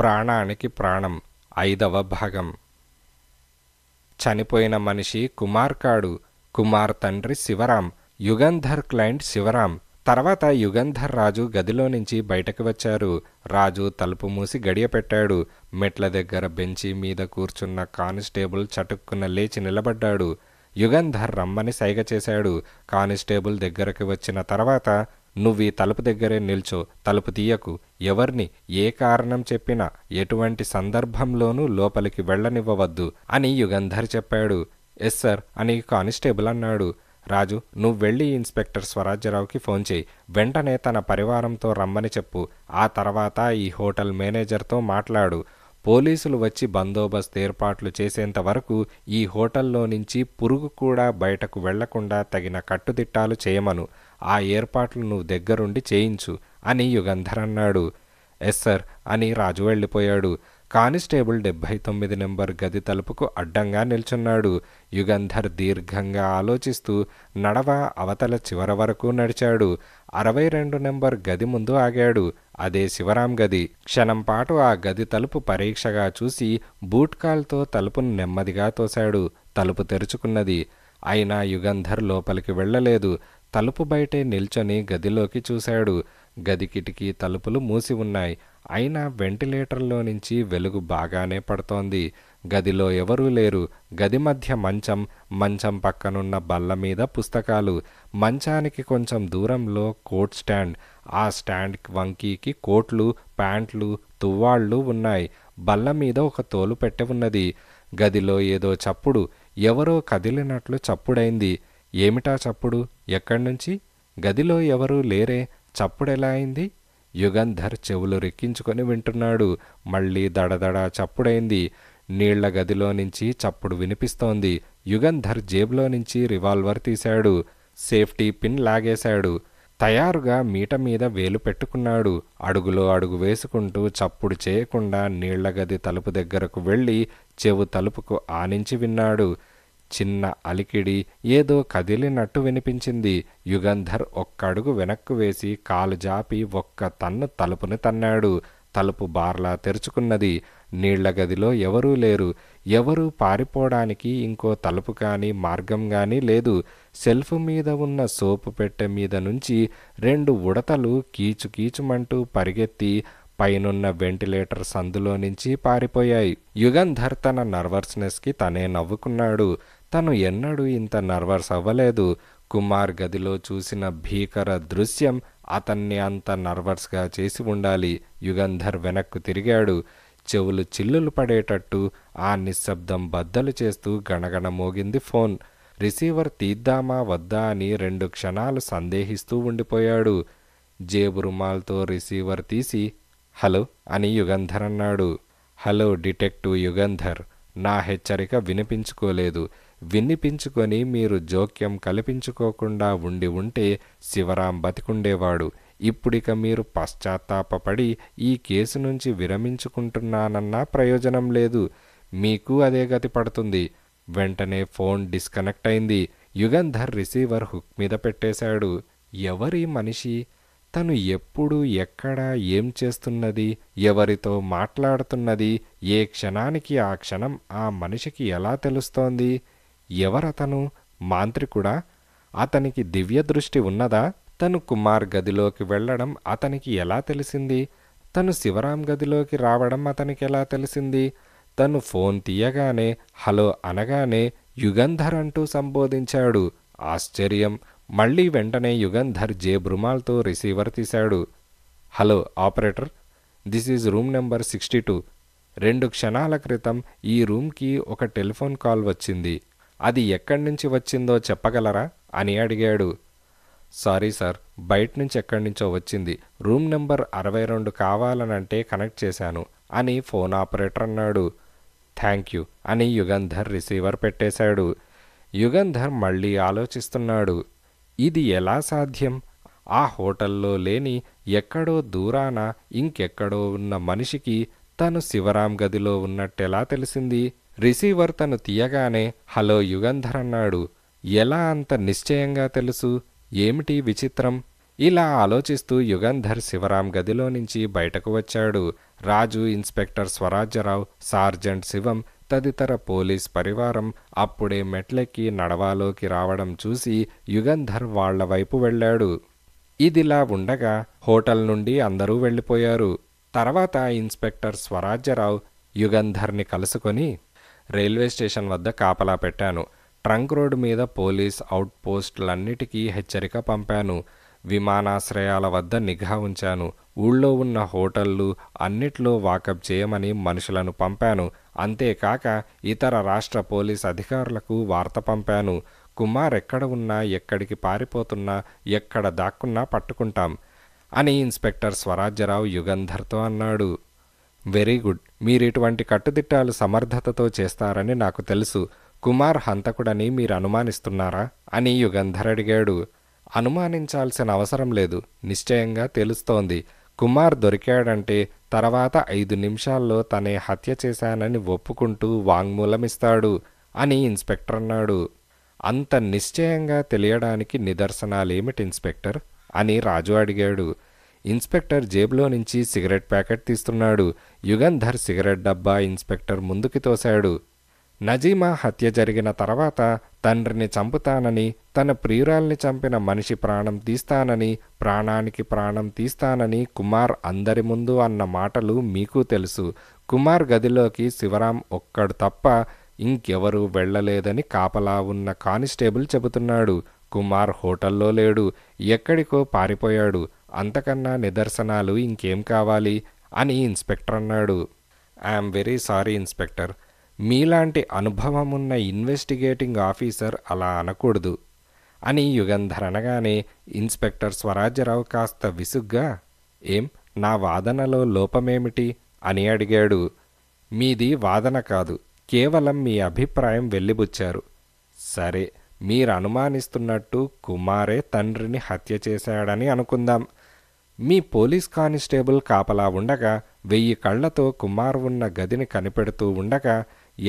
ప్రాణానికి ప్రాణం ఐదవ భాగం చనిపోయిన మనిషి కుమార్కాడు కుమార్ తండ్రి శివరాం యుగంధర్ క్లయింట్ శివరాం తర్వాత యుగంధర్ రాజు గదిలో నుంచి బయటకు వచ్చారు రాజు తలుపు మూసి గడియపెట్టాడు మెట్ల దగ్గర బెంచి మీద కూర్చున్న కానిస్టేబుల్ చటుక్కున లేచి నిలబడ్డాడు యుగంధర్ రమ్మని సైగ చేశాడు కానిస్టేబుల్ దగ్గరకు వచ్చిన తర్వాత నువ్వు ఈ తలుపు దగ్గరే నిల్చో తలుపు తీయకు ఎవర్ని ఏ కారణం చెప్పినా ఎటువంటి సందర్భంలోనూ లోపలికి వెళ్ళనివ్వవద్దు అని యుగంధర్ చెప్పాడు ఎస్ సార్ అని కానిస్టేబుల్ అన్నాడు రాజు నువ్వు వెళ్ళి ఇన్స్పెక్టర్ స్వరాజ్యరావుకి ఫోన్ చేయి వెంటనే తన పరివారంతో రమ్మని చెప్పు ఆ తర్వాత ఈ హోటల్ మేనేజర్తో మాట్లాడు పోలీసులు వచ్చి బందోబస్తు ఏర్పాట్లు చేసేంత వరకు ఈ హోటల్లో నుంచి పురుగు కూడా బయటకు వెళ్లకుండా తగిన కట్టుదిట్టాలు చేయమను ఆ ఏర్పాట్లు నువ్వు దగ్గరుండి చేయించు అని యుగంధర్ అన్నాడు ఎస్ సర్ అని రాజు వెళ్ళిపోయాడు కానిస్టేబుల్ డెబ్భై తొమ్మిది నెంబర్ గది తలుపుకు అడ్డంగా నిల్చున్నాడు యుగంధర్ దీర్ఘంగా ఆలోచిస్తూ నడవ అవతల చివర వరకు నడిచాడు అరవై రెండు నెంబర్ గది ముందు ఆగాడు అదే శివరాం గది క్షణంపాటు ఆ గది తలుపు పరీక్షగా చూసి బూట్కాల్తో తలుపును నెమ్మదిగా తోశాడు తలుపు తెరుచుకున్నది అయినా యుగంధర్ లోపలికి వెళ్ళలేదు తలుపు బయటే నిల్చొని గదిలోకి చూశాడు గది కిటికీ తలుపులు మూసి ఉన్నాయి అయినా వెంటిలేటర్లో నుంచి వెలుగు బాగానే పడుతోంది గదిలో ఎవరూ లేరు గది మధ్య మంచం మంచం పక్కనున్న బల్ల మీద పుస్తకాలు మంచానికి కొంచెం దూరంలో కోట్ స్టాండ్ ఆ స్టాండ్ వంకీకి కోట్లు ప్యాంట్లు తువ్వాళ్ళు ఉన్నాయి బల్ల మీద ఒక తోలు పెట్టి ఉన్నది గదిలో ఏదో చప్పుడు ఎవరో కదిలినట్లు చప్పుడైంది ఏమిటా చప్పుడు ఎక్కడ్నుంచి గదిలో ఎవరూ లేరే చప్పుడెలా అయింది యుగంధర్ చెవులు రెక్కించుకొని వింటున్నాడు మళ్ళీ దడదడ చప్పుడైంది నీళ్ల గదిలో నుంచి చప్పుడు వినిపిస్తోంది యుగంధర్ జేబులో నుంచి రివాల్వర్ తీశాడు సేఫ్టీ పిన్ లాగేశాడు తయారుగా మీట మీద వేలు పెట్టుకున్నాడు అడుగులో అడుగు వేసుకుంటూ చప్పుడు చేయకుండా నీళ్ల గది తలుపు దగ్గరకు వెళ్ళి చెవు తలుపుకు ఆనించి విన్నాడు చిన్న అలికిడి ఏదో కదిలినట్టు వినిపించింది యుగంధర్ ఒక్కడుగు వెనక్కు వేసి కాలు జాపి ఒక్క తన్ను తలుపుని తన్నాడు తలుపు బార్లా తెరుచుకున్నది నీళ్ల గదిలో ఎవరూ లేరు ఎవరూ పారిపోవడానికి ఇంకో తలుపు కానీ మార్గం కానీ లేదు సెల్ఫ్ మీద ఉన్న సోపు పెట్టె మీద నుంచి రెండు ఉడతలు కీచుకీచుమంటూ పరిగెత్తి పైనున్న వెంటిలేటర్ సందులో నుంచి పారిపోయాయి యుగంధర్ తన నర్వస్నెస్కి తనే నవ్వుకున్నాడు తను ఎన్నడూ ఇంత నర్వస్ అవ్వలేదు కుమార్ గదిలో చూసిన భీకర దృశ్యం అతన్ని అంత నర్వస్గా చేసి ఉండాలి యుగంధర్ వెనక్కు తిరిగాడు చెవులు చిల్లులు పడేటట్టు ఆ నిశ్శబ్దం బద్దలు చేస్తూ గణగణ మోగింది ఫోన్ రిసీవర్ తీద్దామా వద్దా అని రెండు క్షణాలు సందేహిస్తూ ఉండిపోయాడు జేబు రుమాల్తో రిసీవర్ తీసి హలో అని యుగంధర్ అన్నాడు హలో డిటెక్టివ్ యుగంధర్ నా హెచ్చరిక వినిపించుకోలేదు వినిపించుకొని మీరు జోక్యం కల్పించుకోకుండా ఉండి ఉంటే శివరాం బతికుండేవాడు ఇప్పుడిక మీరు పశ్చాత్తాపడి ఈ కేసు నుంచి విరమించుకుంటున్నానన్నా ప్రయోజనం లేదు మీకు అదే గతి పడుతుంది వెంటనే ఫోన్ డిస్కనెక్ట్ అయింది యుగంధర్ రిసీవర్ హుక్ మీద పెట్టేశాడు ఎవరి మనిషి తను ఎప్పుడు ఎక్కడ ఏం చేస్తున్నది ఎవరితో మాట్లాడుతున్నది ఏ క్షణానికి ఆ క్షణం ఆ మనిషికి ఎలా తెలుస్తోంది ఎవరతను మాంత్రికుడా అతనికి దివ్య దృష్టి ఉన్నదా తను కుమార్ గదిలోకి వెళ్ళడం అతనికి ఎలా తెలిసింది తను శివరాం గదిలోకి రావడం అతనికి ఎలా తెలిసింది తను ఫోన్ తీయగానే హలో అనగానే యుగంధర్ అంటూ సంబోధించాడు ఆశ్చర్యం మళ్ళీ వెంటనే యుగంధర్ జే బృమాల్తో రిసీవర్ తీశాడు hello operator this is room number sixty two రెండు క్షణాల క్రితం ఈ రూమ్కి ఒక టెలిఫోన్ కాల్ వచ్చింది అది ఎక్కడి నుంచి వచ్చిందో చెప్పగలరా అని అడిగాడు సారీ సార్ బయట నుంచి ఎక్కడి నుంచో వచ్చింది రూమ్ నెంబర్ అరవై రెండు కావాలనంటే కనెక్ట్ చేశాను అని ఫోన్ ఆపరేటర్ అన్నాడు థ్యాంక్ యూ అని యుగంధర్ రిసీవర్ పెట్టేశాడు యుగంధర్ మళ్ళీ ఆలోచిస్తున్నాడు ఇది ఎలా సాధ్యం ఆ హోటల్లో లేని ఎక్కడో దూరాన ఇంకెక్కడో ఉన్న మనిషికి తను శివరాం గదిలో ఉన్నట్టెలా తెలిసింది రిసీవర్ తను తీయగానే హలో యుగంధర్ అన్నాడు ఎలా అంత నిశ్చయంగా తెలుసు ఏమిటి విచిత్రం ఇలా ఆలోచిస్తూ యుగంధర్ శివరాం గదిలో నుంచి బయటకు వచ్చాడు రాజు ఇన్స్పెక్టర్ స్వరాజ్యరావు సార్జెంట్ శివం తదితర పోలీస్ పరివారం అప్పుడే మెట్లెక్కి నడవాలోకి రావడం చూసి యుగంధర్ వాళ్ల వైపు వెళ్ళాడు ఇదిలా ఉండగా హోటల్ నుండి అందరూ వెళ్ళిపోయారు తర్వాత ఇన్స్పెక్టర్ స్వరాజ్యరావు యుగంధర్ని కలుసుకొని రైల్వే స్టేషన్ వద్ద కాపలా పెట్టాను ట్రంక్ రోడ్ మీద పోలీస్ అవుట్ పోస్టులన్నిటికీ హెచ్చరిక పంపాను విమానాశ్రయాల వద్ద నిఘా ఉంచాను ఊళ్ళో ఉన్న హోటళ్ళు అన్నిట్లో వాకప్ చేయమని మనుషులను పంపాను అంతేకాక ఇతర రాష్ట్ర పోలీస్ అధికారులకు వార్త పంపాను కుమార్ ఎక్కడ ఉన్నా ఎక్కడికి పారిపోతున్నా ఎక్కడ దాక్కున్నా పట్టుకుంటాం అని ఇన్స్పెక్టర్ స్వరాజ్యరావు యుగంధర్తో అన్నాడు వెరీ గుడ్ మీరు ఇటువంటి కట్టుదిట్టాలు సమర్థతతో చేస్తారని నాకు తెలుసు కుమార్ హంతకుడని మీరు అనుమానిస్తున్నారా అని యుగంధర్ అడిగాడు అనుమానించాల్సిన అవసరం లేదు నిశ్చయంగా తెలుస్తోంది కుమార్ దొరికాడంటే తర్వాత ఐదు నిమిషాల్లో తనే హత్య చేశానని ఒప్పుకుంటూ వాంగ్మూలమిస్తాడు అని ఇన్స్పెక్టర్ అన్నాడు అంత నిశ్చయంగా తెలియడానికి నిదర్శనాలేమిటి ఇన్స్పెక్టర్ అని రాజు అడిగాడు ఇన్స్పెక్టర్ జేబులో నుంచి సిగరెట్ ప్యాకెట్ తీస్తున్నాడు యుగంధర్ సిగరెట్ డబ్బా ఇన్స్పెక్టర్ ముందుకి తోశాడు నజీమా హత్య జరిగిన తర్వాత తండ్రిని చంపుతానని తన ప్రియురాల్ని చంపిన మనిషి ప్రాణం తీస్తానని ప్రాణానికి ప్రాణం తీస్తానని కుమార్ అందరి ముందు అన్న మాటలు మీకు తెలుసు కుమార్ గదిలోకి శివరాం ఒక్కడు తప్ప ఇంకెవరూ వెళ్ళలేదని కాపలా ఉన్న కానిస్టేబుల్ చెబుతున్నాడు కుమార్ హోటల్లో లేడు ఎక్కడికో పారిపోయాడు అంతకన్నా నిదర్శనాలు ఇంకేం కావాలి అని ఇన్స్పెక్టర్ అన్నాడు ఐఎమ్ వెరీ సారీ ఇన్స్పెక్టర్ మీలాంటి అనుభవం ఉన్న ఇన్వెస్టిగేటింగ్ ఆఫీసర్ అలా అనకూడదు అని యుగంధర్ అనగానే ఇన్స్పెక్టర్ స్వరాజ్యరావు కాస్త విసుగ్గా ఏం నా వాదనలో లోపమేమిటి అని అడిగాడు మీది వాదన కాదు కేవలం మీ అభిప్రాయం వెళ్ళిబుచ్చారు సరే మీరు అనుమానిస్తున్నట్టు కుమారే తండ్రిని హత్య చేశాడని అనుకుందాం మీ పోలీస్ కానిస్టేబుల్ కాపలా ఉండగా వెయ్యి కళ్లతో కుమార్ ఉన్న గదిని కనిపెడుతూ ఉండగా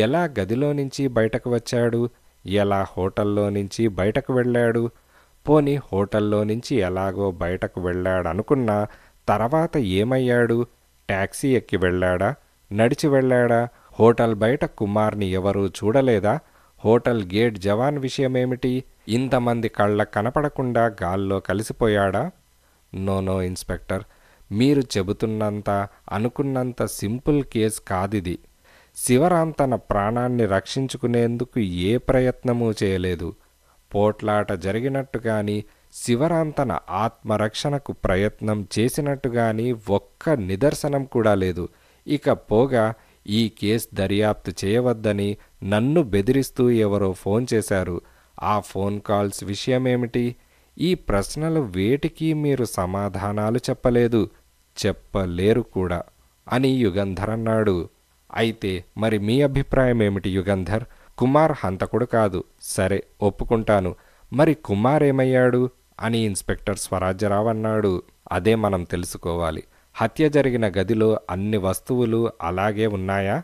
ఎలా గదిలో నుంచి బయటకు వచ్చాడు ఎలా హోటల్లో నుంచి బయటకు వెళ్ళాడు పోని హోటల్లో నుంచి ఎలాగో బయటకు వెళ్ళాడనుకున్నా తర్వాత ఏమయ్యాడు ట్యాక్సీ ఎక్కి వెళ్ళాడా నడిచి వెళ్ళాడా హోటల్ బయట కుమార్ని ఎవరూ చూడలేదా హోటల్ గేట్ జవాన్ విషయమేమిటి ఇంతమంది కళ్ళ కనపడకుండా గాల్లో కలిసిపోయాడా నో నో ఇన్స్పెక్టర్ మీరు చెబుతున్నంత అనుకున్నంత సింపుల్ కేస్ కాదిది శివరాం తన ప్రాణాన్ని రక్షించుకునేందుకు ఏ ప్రయత్నమూ చేయలేదు పోట్లాట జరిగినట్టు కానీ శివరాం తన ఆత్మరక్షణకు ప్రయత్నం చేసినట్టు కానీ ఒక్క నిదర్శనం కూడా లేదు ఇక పోగా ఈ కేసు దర్యాప్తు చేయవద్దని నన్ను బెదిరిస్తూ ఎవరో ఫోన్ చేశారు ఆ ఫోన్ కాల్స్ విషయమేమిటి ఈ ప్రశ్నలు వేటికి మీరు సమాధానాలు చెప్పలేదు చెప్పలేరు కూడా అని యుగంధర్ అన్నాడు అయితే మరి మీ అభిప్రాయం ఏమిటి యుగంధర్ కుమార్ హంతకుడు కాదు సరే ఒప్పుకుంటాను మరి కుమార్ ఏమయ్యాడు అని ఇన్స్పెక్టర్ స్వరాజ్యరావు అన్నాడు అదే మనం తెలుసుకోవాలి హత్య జరిగిన గదిలో అన్ని వస్తువులు అలాగే ఉన్నాయా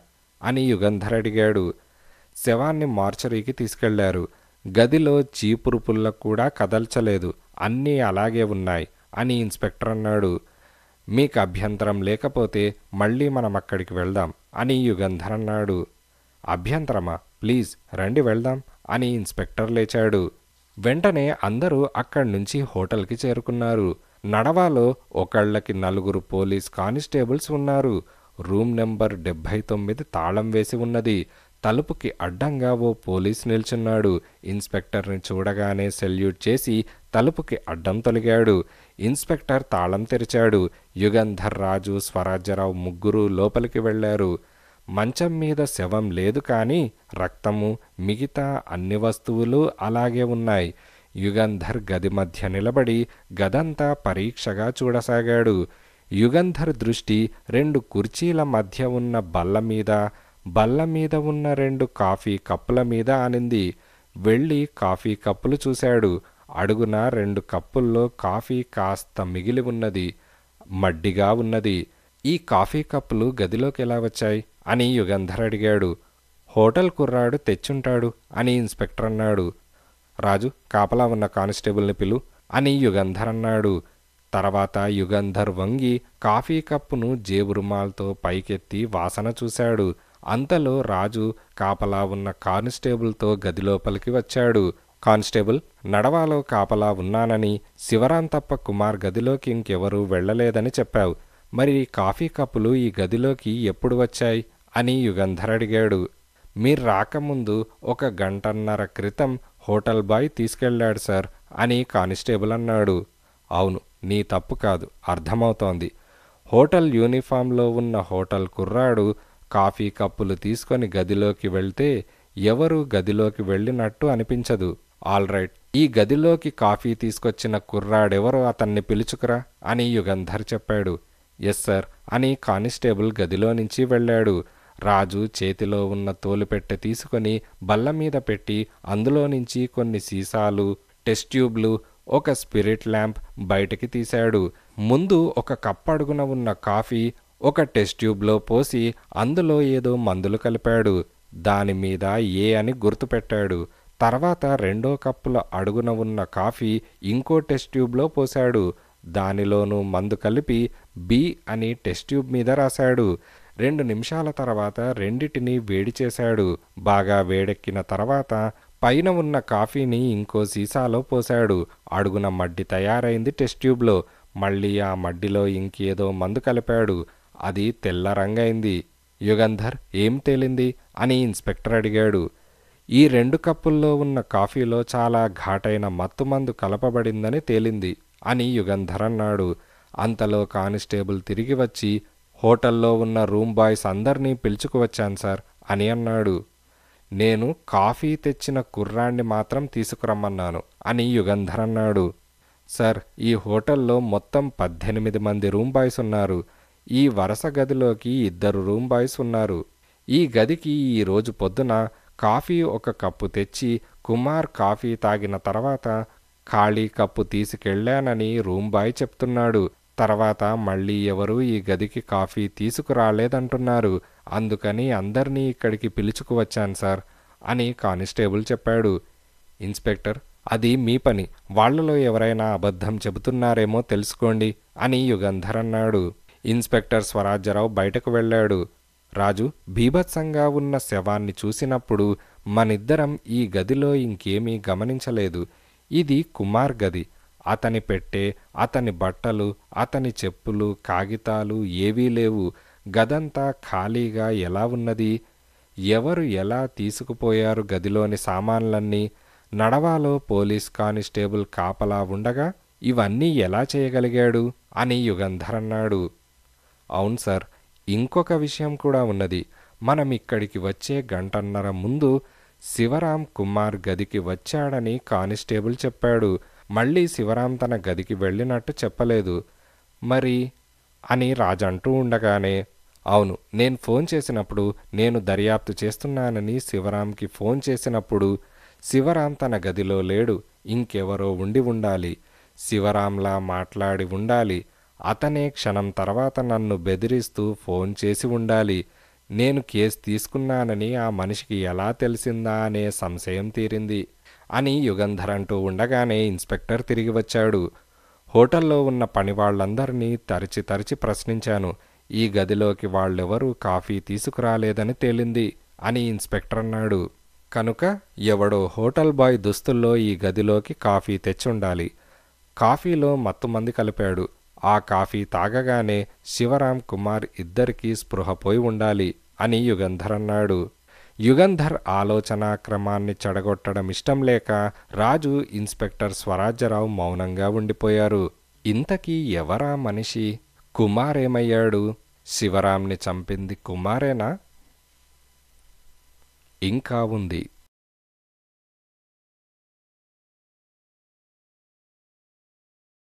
అని యుగంధర్ అడిగాడు శవాన్ని మార్చరీకి తీసుకెళ్లారు గదిలో చీపురు పుల్ల కూడా కదల్చలేదు అన్నీ అలాగే ఉన్నాయి అని ఇన్స్పెక్టర్ అన్నాడు మీకు అభ్యంతరం లేకపోతే మళ్ళీ మనం అక్కడికి వెళ్దాం అని యుగంధర్ అన్నాడు అభ్యంతరమా ప్లీజ్ రండి వెళ్దాం అని ఇన్స్పెక్టర్ లేచాడు వెంటనే అందరూ అక్కడి నుంచి హోటల్కి చేరుకున్నారు నడవాలో ఒకళ్ళకి నలుగురు పోలీస్ కానిస్టేబుల్స్ ఉన్నారు రూమ్ నెంబర్ డెబ్భై తొమ్మిది తాళం వేసి ఉన్నది తలుపుకి అడ్డంగా ఓ పోలీస్ నిల్చున్నాడు ఇన్స్పెక్టర్ని చూడగానే సెల్యూట్ చేసి తలుపుకి అడ్డం తొలిగాడు ఇన్స్పెక్టర్ తాళం తెరిచాడు యుగంధర్ రాజు స్వరాజ్యరావు ముగ్గురు లోపలికి వెళ్లారు మంచం మీద శవం లేదు కానీ రక్తము మిగతా అన్ని వస్తువులు అలాగే ఉన్నాయి యుగంధర్ గది మధ్య నిలబడి గదంతా పరీక్షగా చూడసాగాడు యుగంధర్ దృష్టి రెండు కుర్చీల మధ్య ఉన్న బల్ల మీద బల్ల మీద ఉన్న రెండు కాఫీ కప్పుల మీద ఆనింది వెళ్ళి కాఫీ కప్పులు చూశాడు అడుగున రెండు కప్పుల్లో కాఫీ కాస్త మిగిలి ఉన్నది మడ్డిగా ఉన్నది ఈ కాఫీ కప్పులు గదిలోకి ఎలా వచ్చాయి అని యుగంధర్ అడిగాడు హోటల్ కుర్రాడు తెచ్చుంటాడు అని ఇన్స్పెక్టర్ అన్నాడు రాజు కాపలా ఉన్న కానిస్టేబుల్ని పిలు అని యుగంధర్ అన్నాడు తర్వాత యుగంధర్ వంగి కాఫీ కప్పును జేబురుమాల్తో పైకెత్తి వాసన చూశాడు అంతలో రాజు కాపలా ఉన్న కానిస్టేబుల్తో గదిలోపలికి వచ్చాడు కానిస్టేబుల్ నడవాలో కాపలా ఉన్నానని శివరాం తప్ప కుమార్ గదిలోకి ఇంకెవరూ వెళ్ళలేదని చెప్పావు మరి కాఫీ కప్పులు ఈ గదిలోకి ఎప్పుడు వచ్చాయి అని యుగంధర్ అడిగాడు మీరు రాకముందు ఒక గంటన్నర క్రితం హోటల్ బాయ్ తీసుకెళ్లాడు సార్ అని కానిస్టేబుల్ అన్నాడు అవును నీ తప్పు కాదు అర్థమవుతోంది హోటల్ యూనిఫామ్లో ఉన్న హోటల్ కుర్రాడు కాఫీ కప్పులు తీసుకొని గదిలోకి వెళ్తే ఎవరు గదిలోకి వెళ్ళినట్టు అనిపించదు ఆల్రైట్ ఈ గదిలోకి కాఫీ తీసుకొచ్చిన కుర్రాడెవరో అతన్ని పిలుచుకురా అని యుగంధర్ చెప్పాడు ఎస్ సార్ అని కానిస్టేబుల్ గదిలో నుంచి వెళ్ళాడు రాజు చేతిలో ఉన్న తోలుపెట్టె తీసుకొని బల్ల మీద పెట్టి అందులో నుంచి కొన్ని సీసాలు టెస్ట్ ట్యూబ్లు ఒక స్పిరిట్ ల్యాంప్ బయటికి తీశాడు ముందు ఒక కప్పడుగున ఉన్న కాఫీ ఒక టెస్ట్ ట్యూబ్లో పోసి అందులో ఏదో మందులు కలిపాడు దాని మీద ఏ అని గుర్తుపెట్టాడు తర్వాత రెండో కప్పుల అడుగున ఉన్న కాఫీ ఇంకో టెస్ట్ ట్యూబ్లో పోశాడు దానిలోనూ మందు కలిపి బి అని టెస్ట్ ట్యూబ్ మీద రాశాడు రెండు నిమిషాల తర్వాత రెండిటినీ వేడి చేశాడు బాగా వేడెక్కిన తర్వాత పైన ఉన్న కాఫీని ఇంకో సీసాలో పోశాడు అడుగున మడ్డి తయారైంది టెస్ట్ ట్యూబ్లో మళ్ళీ ఆ మడ్డిలో ఇంకేదో మందు కలిపాడు అది తెల్ల రంగైంది యుగంధర్ ఏం తేలింది అని ఇన్స్పెక్టర్ అడిగాడు ఈ రెండు కప్పుల్లో ఉన్న కాఫీలో చాలా ఘాటైన మత్తుమందు కలపబడిందని తేలింది అని యుగంధర్ అన్నాడు అంతలో కానిస్టేబుల్ తిరిగి వచ్చి హోటల్లో ఉన్న రూమ్ బాయ్స్ అందరినీ పిలుచుకువచ్చాను సార్ అని అన్నాడు నేను కాఫీ తెచ్చిన కుర్రాన్ని మాత్రం తీసుకురమ్మన్నాను అని యుగంధర్ అన్నాడు సార్ ఈ హోటల్లో మొత్తం పద్దెనిమిది మంది రూమ్ బాయ్స్ ఉన్నారు ఈ వరుస గదిలోకి ఇద్దరు రూమ్ బాయ్స్ ఉన్నారు ఈ గదికి ఈ రోజు పొద్దున కాఫీ ఒక కప్పు తెచ్చి కుమార్ కాఫీ తాగిన తర్వాత ఖాళీ కప్పు తీసుకెళ్లానని రూమ్ బాయ్ చెప్తున్నాడు తర్వాత మళ్ళీ ఎవరూ ఈ గదికి కాఫీ తీసుకురాలేదంటున్నారు అందుకని అందరినీ ఇక్కడికి పిలుచుకువచ్చాను సార్ అని కానిస్టేబుల్ చెప్పాడు ఇన్స్పెక్టర్ అది మీ పని వాళ్లలో ఎవరైనా అబద్ధం చెబుతున్నారేమో తెలుసుకోండి అని యుగంధర్ అన్నాడు ఇన్స్పెక్టర్ స్వరాజ్యరావు బయటకు వెళ్ళాడు రాజు భీభత్సంగా ఉన్న శవాన్ని చూసినప్పుడు మనిద్దరం ఈ గదిలో ఇంకేమీ గమనించలేదు ఇది కుమార్ గది అతని పెట్టే అతని బట్టలు అతని చెప్పులు కాగితాలు ఏవీ లేవు గదంతా ఖాళీగా ఎలా ఉన్నది ఎవరు ఎలా తీసుకుపోయారు గదిలోని సామాన్లన్నీ నడవాలో పోలీస్ కానిస్టేబుల్ కాపలా ఉండగా ఇవన్నీ ఎలా చేయగలిగాడు అని యుగంధరన్నాడు అవును సార్ ఇంకొక విషయం కూడా ఉన్నది మనం ఇక్కడికి వచ్చే గంటన్నర ముందు శివరాం కుమార్ గదికి వచ్చాడని కానిస్టేబుల్ చెప్పాడు మళ్ళీ శివరాం తన గదికి వెళ్ళినట్టు చెప్పలేదు మరి అని రాజ్ అంటూ ఉండగానే అవును నేను ఫోన్ చేసినప్పుడు నేను దర్యాప్తు చేస్తున్నానని శివరాంకి ఫోన్ చేసినప్పుడు శివరాం తన గదిలో లేడు ఇంకెవరో ఉండి ఉండాలి శివరాంలా మాట్లాడి ఉండాలి అతనే క్షణం తర్వాత నన్ను బెదిరిస్తూ ఫోన్ చేసి ఉండాలి నేను కేసు తీసుకున్నానని ఆ మనిషికి ఎలా తెలిసిందా అనే సంశయం తీరింది అని యుగంధర్ అంటూ ఉండగానే ఇన్స్పెక్టర్ తిరిగి వచ్చాడు హోటల్లో ఉన్న పనివాళ్లందరినీ తరిచి తరిచి ప్రశ్నించాను ఈ గదిలోకి వాళ్ళెవరూ కాఫీ తీసుకురాలేదని తేలింది అని ఇన్స్పెక్టర్ అన్నాడు కనుక ఎవడో హోటల్ బాయ్ దుస్తుల్లో ఈ గదిలోకి కాఫీ తెచ్చుండాలి కాఫీలో మత్తుమంది కలిపాడు ఆ కాఫీ తాగగానే శివరాం కుమార్ ఇద్దరికీ స్పృహ పోయి ఉండాలి అని యుగంధర్ అన్నాడు యుగంధర్ ఆలోచన క్రమాన్ని చెడగొట్టడం ఇష్టం లేక రాజు ఇన్స్పెక్టర్ స్వరాజ్యరావు మౌనంగా ఉండిపోయారు ఇంతకీ ఎవరా మనిషి కుమారేమయ్యాడు శివరాంని చంపింది కుమారేనా ఇంకా ఉంది